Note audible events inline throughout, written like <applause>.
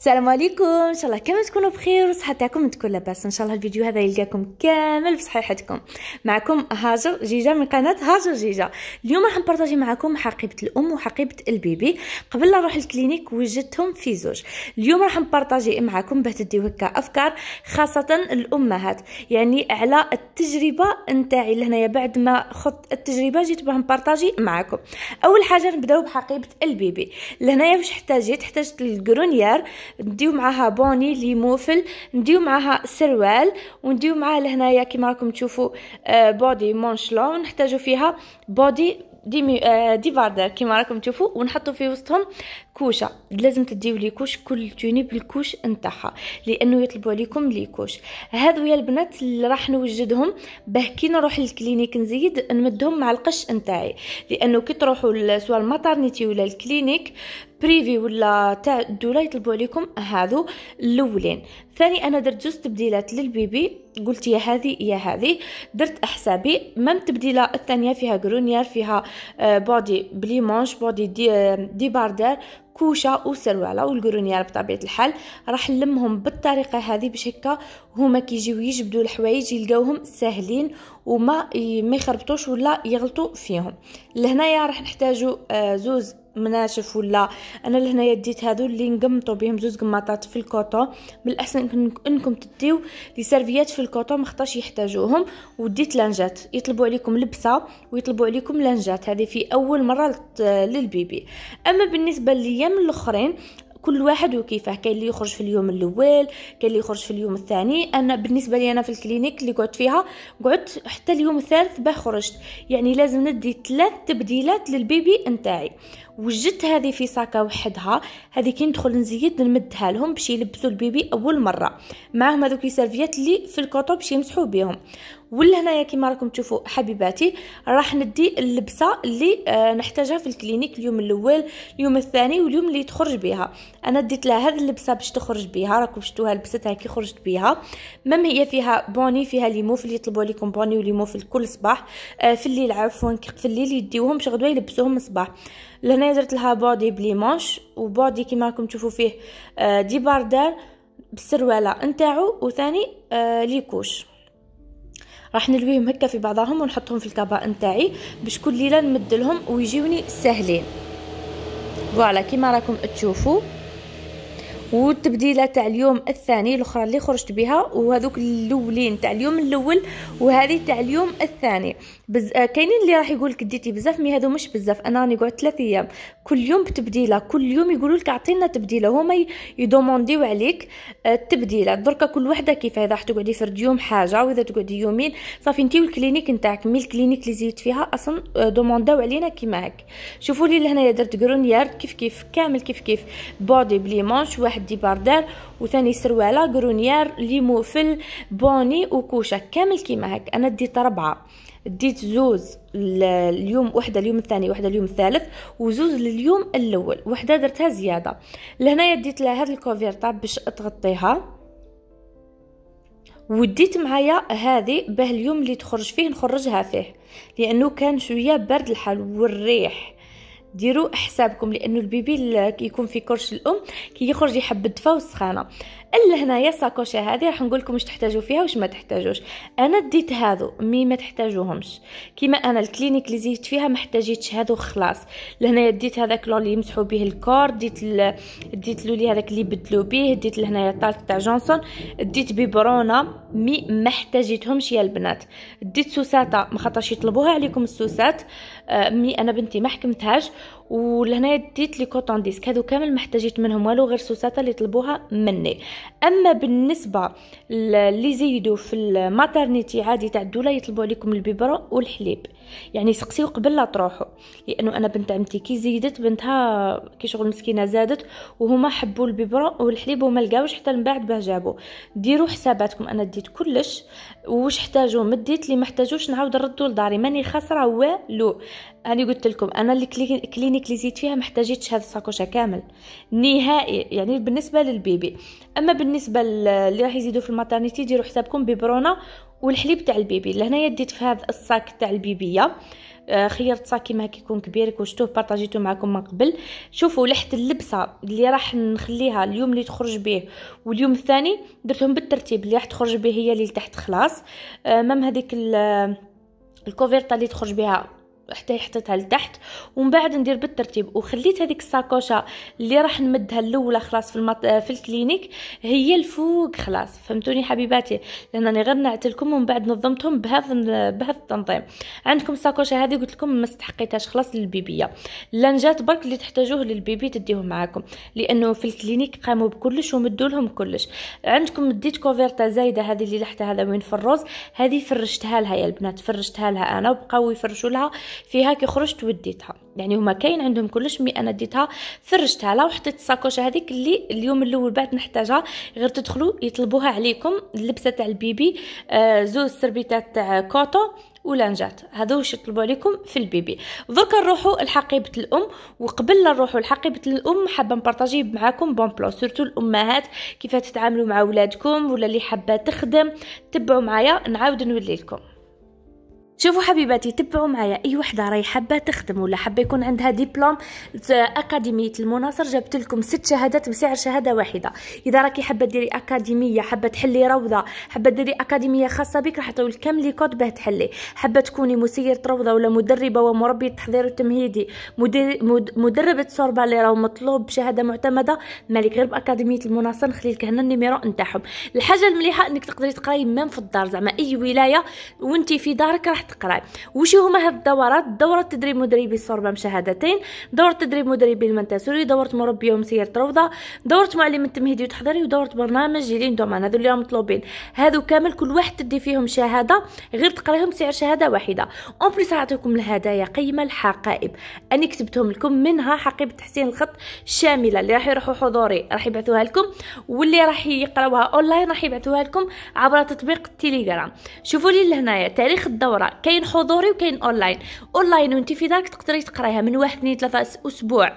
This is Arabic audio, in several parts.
السلام عليكم ان شاء الله كامل تكونوا بخير وصحتكم تاعكم تكون لاباس ان شاء الله الفيديو هذا يلقاكم كامل بصحيحتكم معكم هاجر جيجا من قناه هاجر جيجا اليوم راح نبارطاجي معكم حقيبه الام وحقيبه البيبي قبل لا نروح للكلينيك وجدتهم في زوج اليوم راح نبارطاجي معكم باه تديو هكا افكار خاصه الامهات يعني على التجربه نتاعي لهنايا بعد ما خضت التجربه جيت باه نبارطاجي معكم اول حاجه نبداو بحقيبه البيبي لهنايا واش احتاجيت احتاجت الكرونيير نديو معاها بوني لي موفل نديو معاها سروال ونديو معاها لهنايا كيما راكم تشوفوا بودي مونشلون نحتاجو فيها بودي ديمي دي ديفاردر كيما راكم تشوفوا ونحطوا في وسطهم كوشه لازم تديو لي كوش كل توني بالكوش نتاعها لانه يطلبوا عليكم لي كوش هذو يا البنات اللي راح نوجدهم باه كي نروح للكلينيك نزيد نمدهم مع القش نتاعي لانه كي تروحوا سواء الماترنيتي ولا الكلينيك بريفي ولا تاع الدوله يطلبوا عليكم هذو الاولين ثاني انا درت جوج تبديلات للبيبي قلت يا هذه يا هذه درت حسابي مام التبديله الثانيه فيها غرونيير فيها بودي بليمونش بودي دي, دي باردر كوشه وسروالة والكرونيار بطبيعه الحال راح نلمهم بالطريقه هذه باش هكا هما كيجيو يجبدوا الحوايج يلقاوهم ساهلين وما ما يخربطوش ولا يغلطوا فيهم لهنايا راح نحتاجو آه، زوز مناشف ولا انا لهنايا ديت هادو اللي نقمطو بهم زوج قماطات في الكوطو من الاحسن انكم تديو لي سيرفيات في الكوطو مخطاش يحتاجوهم وديت لانجات يطلبوا عليكم لبسه ويطلبوا عليكم لانجات هذه في اول مره للبيبي اما بالنسبه ليا من الاخرين كل واحد وكيفاه كاين اللي يخرج في اليوم الاول كاين اللي يخرج في اليوم الثاني انا بالنسبه لي انا في الكلينيك اللي قعدت فيها قعدت حتى اليوم الثالث باه خرجت يعني لازم ندي ثلاث تبديلات للبيبي نتاعي وجدت هذه في ساكا وحدها هذه كي ندخل نزيد نمدها لهم باش يلبسوا البيبي اول مره معاهم هذوك لي اللي في الكوطو باش يمسحوا بهم ولا هنايا كيما راكم تشوفوا حبيباتي راح ندي اللبسه اللي آه، نحتاجها في الكلينيك اليوم الاول اليوم الثاني واليوم اللي تخرج بها انا ديت لها هذه اللبسه باش تخرج بها راكم شفتوها لبستها كي خرجت بها مام هي فيها بوني فيها ليموف في اللي يطلبوا لكم بوني وليمو في كل صباح آه، في الليل عفوا في الليل يديوهم غدوه يلبسوهم الصباح لهنا درت لها بودي بليمونش وبودي كيما راكم تشوفوا فيه آه، دي باردار بالسرواله نتاعو وثاني آه ليكوش راح نلويهم هكا في بعضهم ونحطهم في الكباء نتاعي باش كل ليله نمدلهم ويجيوني ساهلين فوالا كيما راكم تشوفوا والتبديله تاع اليوم الثاني الاخرى اللي خرجت بها وهذوك الاولين تاع اليوم الاول وهذه تاع اليوم الثاني بز... آه، كاينين اللي راح يقول لك ديتي بزاف مي هذو مش بزاف انا راني قعدت 3 ايام كل يوم بتبديله كل يوم يقولوا لك اعطينا تبديله هما يدومونديو عليك آه، التبديله دركا كل وحده كيف اذا راح تقعدي فرد يوم حاجه واذا تقعدي يومين صافي انت والكلينيك نتاعك مي الكلينيك اللي زيدت فيها اصلا آه، دومونداو علينا كيما هك شوفوا لي لهنايا درت غرونيار كيف كيف كامل كيف كيف بودي بليمونش واحد واحد ديباردير وثاني سرواله كرونيير ليموفل بوني وكوشه كامل كيما هك انا ديت ربعه ديت زوز اليوم وحده اليوم الثاني وحده اليوم الثالث وزوز لليوم الاول وحده درتها زياده لهنايا ديت لها هاد الكوفيرتا باش تغطيها وديت معايا هذه باه اليوم اللي تخرج فيه نخرجها فيه لانه كان شويه برد الحال والريح ديروا حسابكم لانه البيبي اللي كيكون في كرش الام كيخرج يحب الدفا والسخانه هنايا ساكوشه هذه راح نقول لكم واش تحتاجوا فيها واش ما تحتاجوش انا ديت هادو مي ما تحتاجوهمش كيما انا الكلينيك اللي زيت فيها ما احتاجيتش هادو خلاص لهنايا ديت هذاك لون اللي يمسحوا به الكور ديت ال... ديت لولي هذاك اللي بدلو به ديت لهنايا الطالق تاع جونسون ديت بيبرونه مي ما احتاجيتهمش يا البنات ديت سوساته ما خاطرش يطلبوها عليكم السوسات امي انا بنتي ما حكمتهاش ولهنا ديت لي كوتون ديسك هادو كامل ما احتاجيت منهم والو غير سوساتا اللي طلبوها مني اما بالنسبه اللي زيدوا في الماترنيتي عادي تاع الدوله يطلبوا عليكم البيبرو والحليب يعني سقسيو قبل لا تروحوا لانه انا بنت عمتي كي زيدت بنتها كي شغل مسكينه زادت وهما حبوا البيبرا والحليب وما لقاوش حتى من بعد باه جابوا ديروا حساباتكم انا ديت كلش واش احتاجوا مديت لي ما احتاجوش نعاود نردو لداري ماني خاسره والو أنا قلت لكم أنا الكلينيك اللي زيت فيها محتاجيتش هذا الساكوشة كامل نهائي يعني بالنسبة للبيبي أما بالنسبة اللي راح يزيدوا في الماترنيتي ديروا حسابكم ببرونا والحليب تاع البيبي لهنايا ديت في هذا الصاك تاع البيبيه آه، خيرت صاك كيما كيكون كبير كوشتوه بارطاجيتو معكم من قبل شوفوا لحت اللبسه اللي راح نخليها اليوم اللي تخرج به واليوم الثاني درتهم بالترتيب اللي راح تخرج به هي اللي تحت خلاص آه، مام هذيك الكوفيرتا اللي تخرج بها حتى حطيتها لتحت ومن بعد ندير بالترتيب وخليت هذيك الساكوشه اللي راح نمدها الاولى خلاص في المط... في الكلينيك هي الفوق خلاص فهمتوني حبيباتي لانني غير نعت لكم ومن بعد نظمتهم بهذا بهذا التنظيم عندكم الساكوشه هذه قلت لكم ما استحقيتهاش خلاص للبيبيه لانجات برك اللي تحتاجوه للبيبي تديهم معاكم لانه في الكلينيك قاموا بكلش ومدوا لهم كلش عندكم ديت كوفيرتا زايده هذه اللي لحتها هذا وين في الروز هذه فرشتها لها يا البنات فرشتها لها انا وبقاو يفرشوا لها فيها كي خرجت وديتها يعني هما كاين عندهم كلش مي انا ديتها فرجتها لا وحطيت الساكوشه هذيك اللي اليوم الاول بعد نحتاجها غير تدخلوا يطلبوها عليكم اللبسه تاع البيبي زوج آه، زوز سربيتات تاع كوتو ولانجات هذا واش يطلبوا عليكم في البيبي دوكا نروحوا لحقيبه الام وقبل لا نروحوا لحقيبه الام حابه نبارطاجي معاكم بون بلو سورتو الامهات كيف تتعاملوا مع ولادكم ولا اللي حابه تخدم تبعوا معايا نعاود نولي لكم شوفوا حبيباتي تبعوا معايا اي وحده راهي حابه تخدم ولا حابه يكون عندها ديبلوم اكاديميه المناصر جبت لكم ست شهادات بسعر شهاده واحده اذا راكي حابه ديري اكاديميه حابه تحلي روضه حابه ديري اكاديميه خاصه بك راح تعطيو كامل لي كود باه تحلي حابه تكوني مسيره روضه ولا مدربه ومربيه تحضير تمهيدي مدربه سوربا لي راهو مطلوب بشهاده معتمده مالك غير باكاديميه المناصر نخلي لك هنا النيميرو نتاعهم الحاجه المليحه انك تقدري تقراي مام في الدار زعما اي ولايه وانت في دارك راح تقراي وشي هما هاد الدورات دوره تدريب مدربي الصربه مشاهدتين دوره تدريب مدربي المنتسوري دوره مربي سيرة روضه دوره معلم التمهيدي وتحضيري ودوره برنامج جيلين دومان هذو اللي مطلوبين هادو كامل كل واحد تدي فيهم شهاده غير تقرايهم سعر شهاده واحده اون بليس غنعطيكم الهدايا قيمه الحقائب انا كتبتهم لكم منها حقيبه تحسين الخط الشامله اللي راح يروحوا حضوري راح يبعثوها لكم واللي راح يقراوها اونلاين راح يبعثوها لكم عبر تطبيق التليجرام شوفوا لي لهنايا تاريخ الدوره كاين حضوري وكاين اونلاين اونلاين وانت في دارك تقدري تقرايها من واحد اثنين ثلاثه اسبوع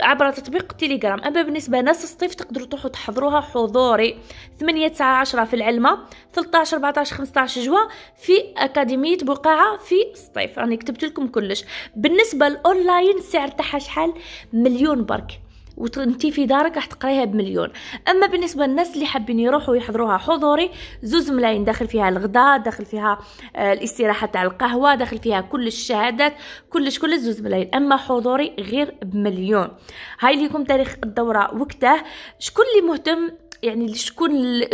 عبر تطبيق تيليجرام اما بالنسبه ناس الصيف تقدروا تروحوا تحضروها حضوري 8 9 10 في العلمه 13 14 15 جوا في اكاديميه بقاعه في الصيف راني يعني كتبت لكم كلش بالنسبه الاونلاين السعر تاعها شحال مليون برك وانتي في دارك راح تقريها بمليون اما بالنسبه للناس اللي حابين يروحوا يحضروها حضوري زوز ملايين داخل فيها الغداء داخل فيها آه، الاستراحه تاع القهوه داخل فيها كل الشهادات كلش كلش زوز ملايين اما حضوري غير بمليون هاي ليكم تاريخ الدوره وقته شكون اللي مهتم يعني لشكون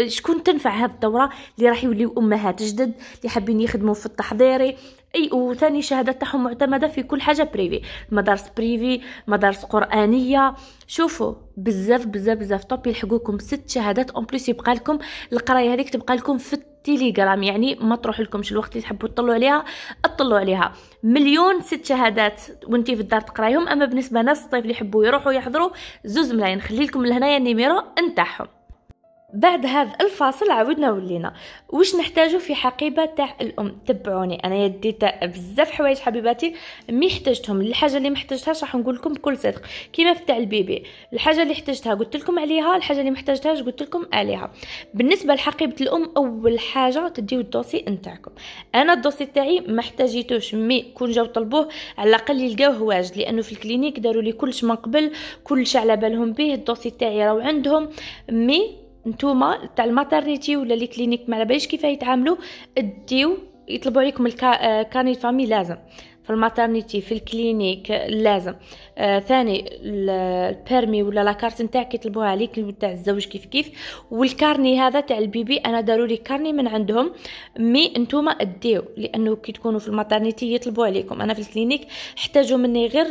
شكون تنفع هذه الدوره اللي راح يوليو امهات جدد اللي حابين يخدموا في التحضيري اي وثاني شهاده تاعهم معتمده في كل حاجه بريفي مدارس بريفي مدارس قرانيه شوفوا بزاف بزاف بزاف طوب يلحقوكم ست شهادات اون بليس يبقى لكم القرايه هذيك تبقى لكم في التليجرام يعني ما تروح لكمش الوقت اللي تحبوا تطلعوا عليها اطلعوا عليها مليون ست شهادات وانتي في الدار تقرايهم اما بالنسبه ناس الطيف اللي يحبوا يروحوا يحضروا زوز ملايين خلي لكم لهنايا النيميرو نتاعهم بعد هذا الفاصل عاودنا ولينا واش نحتاجو في حقيبه تاع الام تبعوني انا يديت بزاف حوايج حبيباتي مي احتجتهم الحاجه اللي ما احتجتهاش راح نقول لكم بكل صدق كيما في تاع البيبي الحاجه اللي احتجتها قلت لكم عليها الحاجه اللي ما احتجتهاش قلت لكم عليها بالنسبه لحقيبه الام اول حاجه تديو الدوسي نتاعكم انا الدوسي تاعي ما احتاجيتوش مي كون جاو طلبوه على الاقل يلقاوه واجد لانه في الكلينيك داروا لي كلش من قبل كلش على بالهم به الدوسي تاعي راهو عندهم مي نتوما تاع الماترنيتي ولا لي كلينيك ما باليش كيفاه يتعاملوا ديو يطلبوا عليكم الكاني آه، فامي لازم في الماترنيتي في الكلينيك لازم آه ثاني البيرمي ولا لاكارت نتاعك يطلبوها عليك تاع الزوج كيف كيف والكارني هذا تاع البيبي انا ضروري كارني من عندهم مي نتوما اديو لانه كي تكونوا في الماترنيتي يطلبوا عليكم انا في الكلينيك احتاجوا مني غير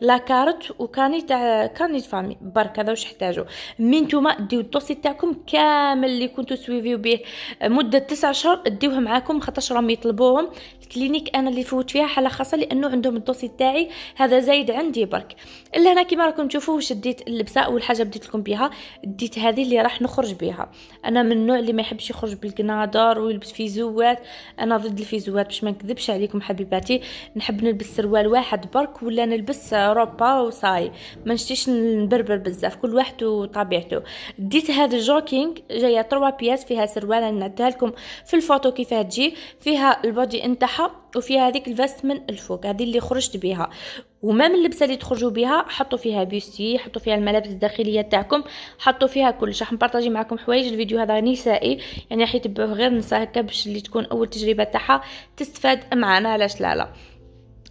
لاكارت وكارني تاع كارني فامي برك هذا واش احتاجوا مي نتوما ديو الدوسي تاعكم كامل اللي كنتو سويفيو به مده 9 شهور اديوه معاكم خاطرش راهم يطلبوهم الكلينيك انا اللي فوت فيها حالة خاصة لأنه عندهم الدوسي تاعي هذا زايد عندي برك إلا هنا كيما راكم تشوفوا شديت اللبسة أول حاجة بديت لكم بها ديت هذه اللي راح نخرج بها أنا من النوع اللي ما يحبش يخرج بالقنادر ويلبس فيزوات أنا ضد الفيزوات باش ما نكذبش عليكم حبيباتي نحب نلبس سروال واحد برك ولا نلبس روبا وصاي ما نشتيش نبربر بزاف كل واحد وطبيعته ديت هذا الجوكينغ جايه 3 بياس فيها سروال نعدها لكم في الفوتو كيفاه تجي فيها البودي انتاعها وفيها هذيك الفست من الفوق هذه اللي خرجت بها ومام اللبسه اللي تخرجوا بها حطوا فيها بيستي حطوا فيها الملابس الداخليه تاعكم حطوا فيها كل راح نبارطاجي معكم حوايج الفيديو هذا نسائي يعني راح يتبعوه غير نساء هكا باش اللي تكون اول تجربه تاعها تستفاد معنا علاش لا لا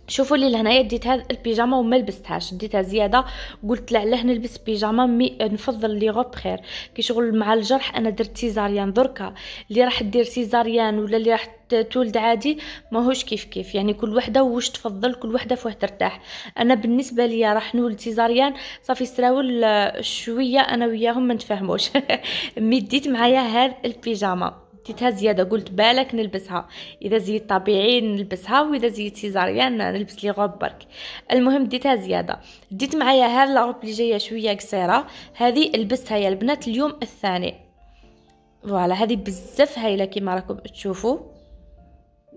شوفوا لي لهنايا ديت هاد البيجاما وما لبستهاش ديتها زياده قلت لا علاه نلبس بيجاما مي نفضل لي غوب خير كي شغل مع الجرح انا درت سيزاريان دركا اللي راح دير سيزاريان ولا اللي راح تولد عادي ماهوش كيف كيف يعني كل وحده واش تفضل كل وحده فوه ترتاح انا بالنسبه ليا راح نولد سيزاريان صافي سراول آه، شويه انا وياهم ما نتفاهموش <laughs> مي ديت معايا هاد البيجاما حطيتها زياده قلت بالك نلبسها اذا زيت طبيعي نلبسها واذا زيت سيزاريان نلبس لي غوب برك المهم ديتها زياده ديت معايا هاد لا اللي جايه شويه قصيره هذه لبستها يا البنات اليوم الثاني فوالا هذه بزاف هايله كيما راكم تشوفوا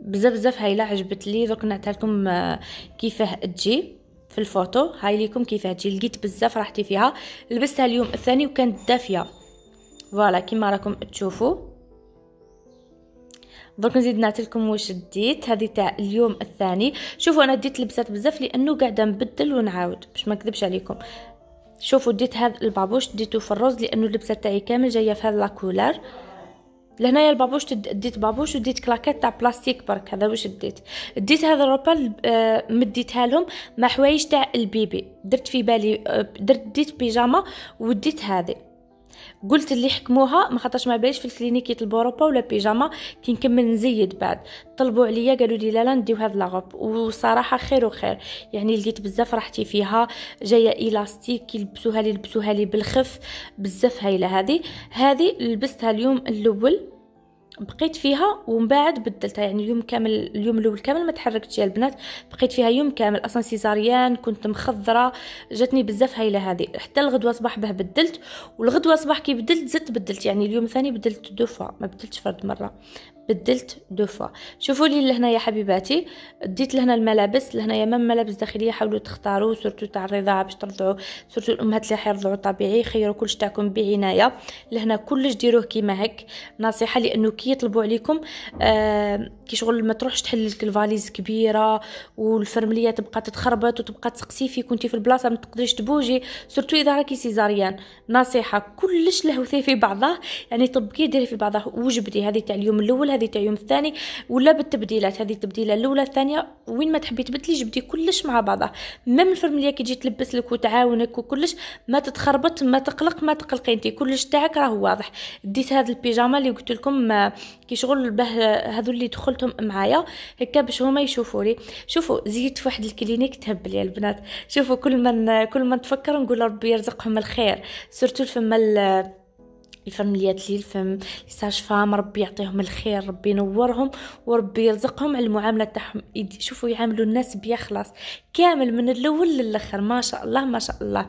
بزاف بزاف هايله عجبت لي درك نعطيها لكم آه، كيفاه تجي في الفوتو هاي ليكم كيفاه تجي لقيت بزاف راحتي فيها لبستها اليوم الثاني وكانت دافيه فوالا كيما راكم تشوفوا درك نزيد نعطيكم واش ديت هذه تاع اليوم الثاني شوفوا انا ديت لبسات بزاف لانه قاعده نبدل ونعاود باش ما نكذبش عليكم شوفوا ديت هذا البابوش ديته في الروز لانه اللبسه تاعي كامل جايه في هذا لاكولار لهنايا البابوش ديت بابوش وديت كلاكات تاع بلاستيك برك هذا واش ديت ديت هذا الروبال آه، مديتها لهم مع حوايج تاع البيبي درت في بالي آه، درت ديت بيجاما وديت هذه قلت اللي حكموها ما خاطرش ما باليش في يطلبوا البوروبا ولا بيجاما كي نكمل نزيد بعد طلبوا عليا قالوا لي لا لا نديو هاد لاغوب وصراحه خير وخير يعني لقيت بزاف راحتي فيها جايه الاستيك يلبسوها لي لبسوها لي بالخف بزاف هايله هذه هذه لبستها اليوم الاول بقيت فيها ومن بعد بدلتها يعني اليوم كامل اليوم الاول كامل ما تحركتش يا البنات بقيت فيها يوم كامل اصلا سيزاريان كنت مخضره جاتني بزاف هايله هذه حتى الغدوه صباح به بدلت والغدوه صباح كي بدلت زدت بدلت يعني اليوم ثاني بدلت دو ما بدلتش فرد مره بدلت دو فوا شوفوا لي لهنا يا حبيباتي ديت لهنا الملابس لهنايا مام ملابس داخليه حاولوا تختاروا سورتو تاع الرضاعه باش ترضعوا سورتو الامهات اللي حيرضعوا طبيعي خيروا كلش تاعكم بعنايه لهنا كلش ديروه كيما هك نصيحه لانه كي يطلبوا عليكم آه كي شغل ما تروحش تحل لك الفاليز كبيره والفرمليه تبقى تتخربط وتبقى تسقسي في كنتي في البلاصه ما تقدريش تبوجي سورتو اذا راكي سيزاريان نصيحه كلش لهوثي في بعضه يعني طبقي ديري في بعضه وجبدي هذه تاع اليوم الاول هذه تاع يوم الثاني ولا بالتبديلات هذه التبديله الاولى الثانيه وين ما تحبي تبدلي جبدي كلش مع بعضها ميم الفرمليه كي تجي تلبس لك وتعاونك وكلش ما تتخربط ما تقلق ما تقلقي انت كلش تاعك راه واضح ديت هذا البيجاما اللي قلت لكم آه، كي شغل به هذو آه، اللي دخلتهم معايا هكا باش هما يشوفوا لي شوفوا زيت في واحد الكلينيك تهبل يا البنات شوفوا كل ما آه، كل ما نتفكر نقول ربي يرزقهم الخير سورتو فما الفامليات لي الفم فام ربي يعطيهم الخير ربي ينورهم وربي يرزقهم على المعامله تاعهم شوفوا يعاملوا الناس بيا خلاص كامل من الاول للاخر ما شاء الله ما شاء الله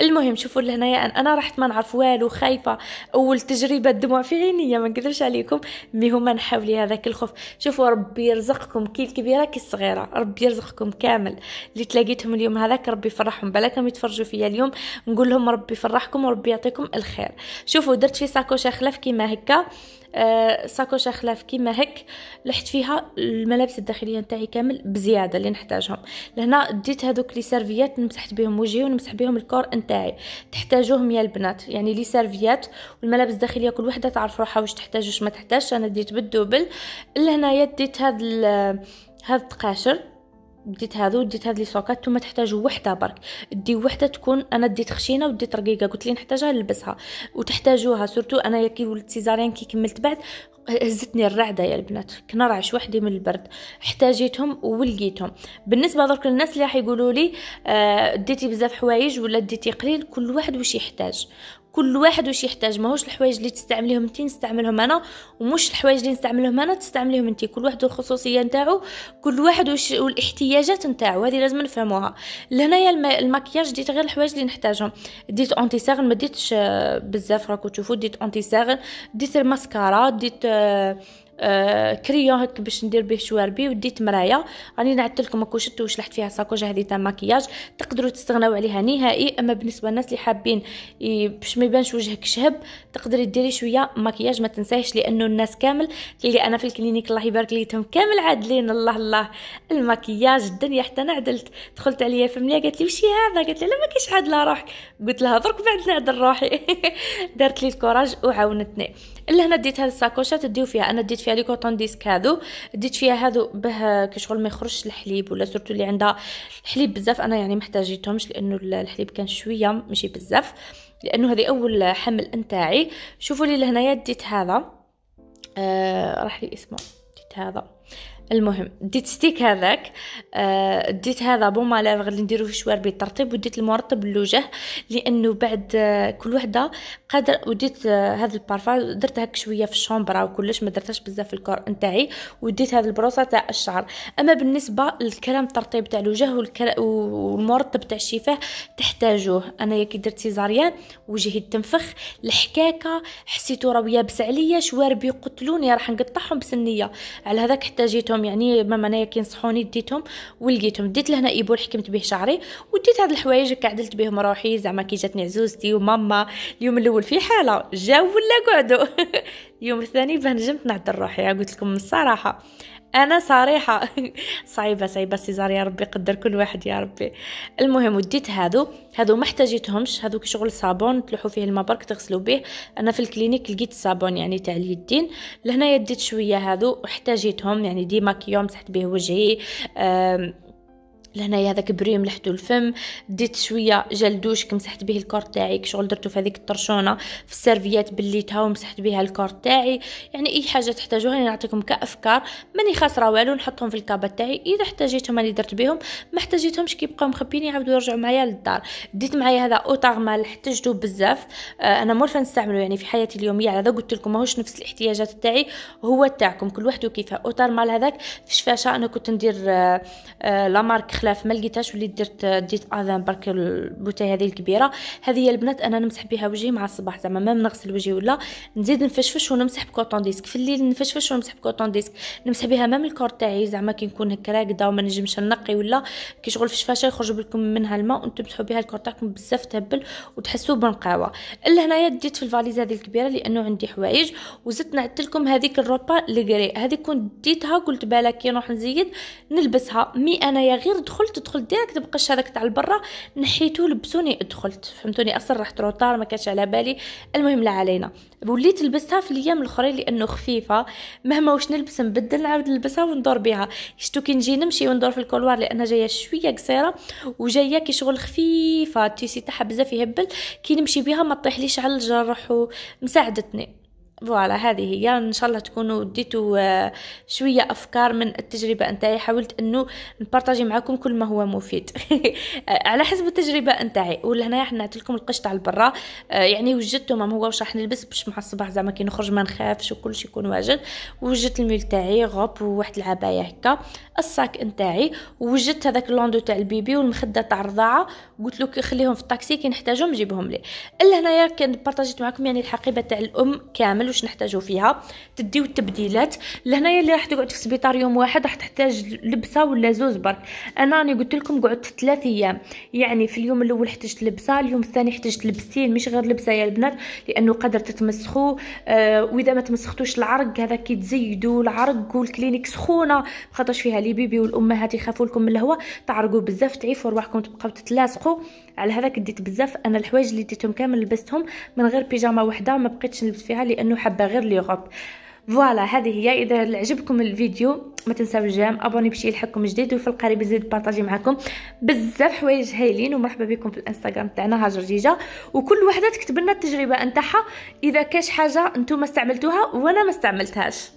المهم شوفوا لهنايا انا رحت ما نعرف والو خايفه اول تجربه الدموع في عينيا ما نكذبش عليكم مي هما نحاولي هذاك الخوف شوفوا ربي يرزقكم كي الكبيره كي الصغيره ربي يرزقكم كامل اللي تلاقيتهم اليوم هذاك ربي يفرحهم بلاكم يتفرجوا فيا اليوم نقول لهم ربي يفرحكم وربي يعطيكم الخير شوفوا درت درت شي ساكوشه خلاف كيما هكا آه ساكوشه خلاف كيما هك لحت فيها الملابس الداخليه نتاعي كامل بزياده اللي نحتاجهم لهنا ديت هذوك لي سيرفيات مسحت بهم وجهي ونمسح بهم الكور نتاعي تحتاجوهم يا البنات يعني لي سيرفيات والملابس الداخليه كل وحده تعرف روحها واش تحتاج واش ما تحتاجش انا ديت بالدوبل لهنايا ديت هاد هاد التقاشر ديت هذا وديت هاد لي سوكات ثم تحتاجوا وحده برك دي وحده تكون انا ديت خشينه وديت رقيقه قلت لي نحتاجها نلبسها وتحتاجوها سورتو انا كي ولدت سيزاريان كي كملت بعد هزتني الرعده يا البنات كنرعش وحدي من البرد احتاجيتهم ولقيتهم بالنسبه درك للناس اللي راح يقولوا لي آه، ديتي بزاف حوايج ولا ديتي قليل كل واحد واش يحتاج كل واحد واش يحتاج ماهوش الحوايج اللي تستعمليهم انت نستعملهم انا ومش الحوايج اللي نستعملهم انا تستعمليهم انت كل واحد الخصوصيه نتاعو كل واحد واش والاحتياجات نتاعو هذه لازم نفهموها لهنايا المكياج ديت غير الحوايج اللي نحتاجهم ديت اونتي ساغن ما ديتش بزاف راكو تشوفوا ديت اونتي ساغن ديت الماسكارا ديت آه آه، كريون هك باش ندير به شواربي وديت مرايا راني نعدت لكم الكوشيت وشلحت فيها الساكوجه هذه تاع ماكياج تقدروا تستغناو عليها نهائي اما بالنسبه للناس اللي حابين باش ما يبانش وجهك شهب تقدري ديري شويه ماكياج ما تنساهش لانه الناس كامل اللي انا في الكلينيك الله يبارك ليتهم كامل عادلين الله الله الماكياج الدنيا حتى انا عدلت دخلت عليا فمليا قالت لي وش هذا قالت لي لا ما كاينش عادله روحك قلت لها درك بعد نعدل روحي <laughs> دارت لي الكوراج وعاونتني هنا ديت هذه الساكوشه تديو فيها انا ديت فيها لي كوطون ديسك هادو ديت فيها هادو باه كشغل ما يخرجش الحليب ولا سورتو اللي عندها الحليب بزاف انا يعني محتاجيتهمش لانه الحليب كان شويه ماشي بزاف لانه هذه اول حمل نتاعي شوفوا لي لهنايا ديت هذا آه راح لي اسمه ديت هذا المهم ديت ستيك هذاك آه ديت هذا بون مالافغ اللي نديرو في الشوارب بالترطيب وديت المرطب للوجه لانه بعد آه كل وحده قادر وديت آه هذا البارفا درت هك شويه في الشومبرا وكلش ما درتهاش بزاف في الكور نتاعي وديت هذا البروسه تاع الشعر اما بالنسبه للكريم الترطيب تاع الوجه والمرطب تاع الشفاه تحتاجوه انايا كي درت سيزاريان وجهي تنفخ الحكاكه حسيتو راه يابس عليا شواربي بيقتلوني راح نقطعهم بسنيه على هذاك احتاجيتهم ديتهم يعني ماما انايا كينصحوني ديتهم ولقيتهم ديت لهنا ايبول حكمت به شعري وديت هاد الحوايج هكا عدلت بهم روحي زعما كي جاتني عزوزتي وماما اليوم الاول في حاله جاو ولا قعدوا <laughs> اليوم الثاني بنجمت نعدل روحي قلت لكم الصراحه انا صريحه <laughs> صعيبه صعيبه سيزار يا ربي قدر كل واحد يا ربي المهم وديت هادو هادو ما احتاجيتهمش هادو شغل صابون تلوحوا فيه الماء برك تغسلوا به انا في الكلينيك لقيت صابون يعني تاع اليدين لهنايا ديت شويه هادو احتاجيتهم يعني ديما كيوم مسحت به وجهي لهنايا هذاك بريم لحدو الفم ديت شويه جل دوشك مسحت به الكور تاعي شغل درتو في هذيك الطرشونه في السيرفيات بليتها ومسحت بها الكور تاعي يعني اي حاجه تحتاجوها انا يعني نعطيكم كافكار ماني خاسره والو نحطهم في الكابه تاعي اذا احتاجيتهم اللي درت بهم ما احتاجيتهمش كيبقاو مخبيين يعاودوا يرجعوا معايا للدار ديت معايا هذا اوتارمال احتجته بزاف آه انا مولفه نستعمله يعني في حياتي اليوميه على هذا قلت لكم ماهوش نفس الاحتياجات تاعي هو تاعكم كل واحد وكيفاه اوتاغمال هذاك في شفاشه انا كنت ندير آه آه لامارك الخلاف ما لقيتهاش وليت درت ديت اذان برك البوتاي هذه الكبيره هذه هي البنات انا نمسح بها وجهي مع الصباح زعما ما نغسل وجهي ولا نزيد نفشفش ونمسح بكوطون ديسك في الليل نفشفش ونمسح بكوطون ديسك نمسح بها مام الكور تاعي زعما كي نكون هكا راقده وما نجمش نقي ولا كي شغل فشفاشه يخرج لكم منها الماء وتمسحوا بها الكور تاعكم بزاف تهبل وتحسوا بنقاوه هنايا ديت في الفاليز هذه الكبيره لانه عندي حوايج وزدت نعدت لكم هذيك الروبا لي غري هذه كنت ديتها قلت بالك كي نروح نزيد نلبسها مي انايا غير دخلت دخلت ديريكت بقاش هذاك تاع البرا نحيتو لبسوني دخلت فهمتوني اصلا رحت روطار ما كانش على بالي المهم لا علينا وليت لبستها في الايام الاخرين لانه خفيفه مهما واش نلبس نبدل نعاود نلبسها وندور بها شتو كي نجي نمشي وندور في الكولوار لانها جايه شويه قصيره وجايه كي شغل خفيفه تيسي تاعها بزاف يهبل كي نمشي بها ما تطيحليش على الجرح ومساعدتني فوالا هذه هي ان شاء الله تكونوا وديتوا آه، شويه افكار من التجربه نتاعي حاولت انه نبارطاجي معكم كل ما هو مفيد <laughs> على حسب التجربه نتاعي ولهنا حنا لكم القشطه على البرا آه، يعني وجدته ما هو واش راح نلبس باش مع الصباح زعما كي نخرج ما نخافش وكل شيء يكون واجد وجدت الميل تاعي غوب وواحد العبايه هكا الساك نتاعي وجدت هذاك اللوندو تاع البيبي والمخده تاع الرضاعه قلت له خليهم في الطاكسي كي نحتاجهم جيبهم لي هنايا كان بارطاجيت معكم يعني الحقيبه تاع الام كامل واش نحتاجو فيها تديو التبديلات لهنايا اللي راح تقعد في السبيطار يوم واحد راح تحتاج لبسه ولا زوز برك انا راني قلت لكم قعدت ثلاث ايام يعني في اليوم الاول احتجت لبسه اليوم الثاني احتجت لبستين مش غير لبسه يا البنات لانه قادر تتمسخو آه واذا ما تمسختوش العرق هذا كي تزيدوا العرق والكلينيك سخونه خاطرش فيها لي بيبي والامهات يخافوا لكم من الهواء تعرقوا بزاف تعيفوا رواحكم تبقاو تتلاصقوا على هذاك ديت بزاف انا الحوايج اللي ديتهم كامل لبستهم من غير بيجامه وحده ما بقيتش نلبس فيها لانه لانه حابه غير ليوروب فوالا هذه هي اذا عجبكم الفيديو ما تنساو جام ابوني باش يلحقكم جديد وفي القريب نزيد بارطاجي معكم بزاف حوايج هايلين ومرحبا بكم في الانستغرام تاعنا هاجر جيجا وكل وحده تكتب لنا التجربه نتاعها اذا كاش حاجه نتوما استعملتوها وانا ما استعملتهاش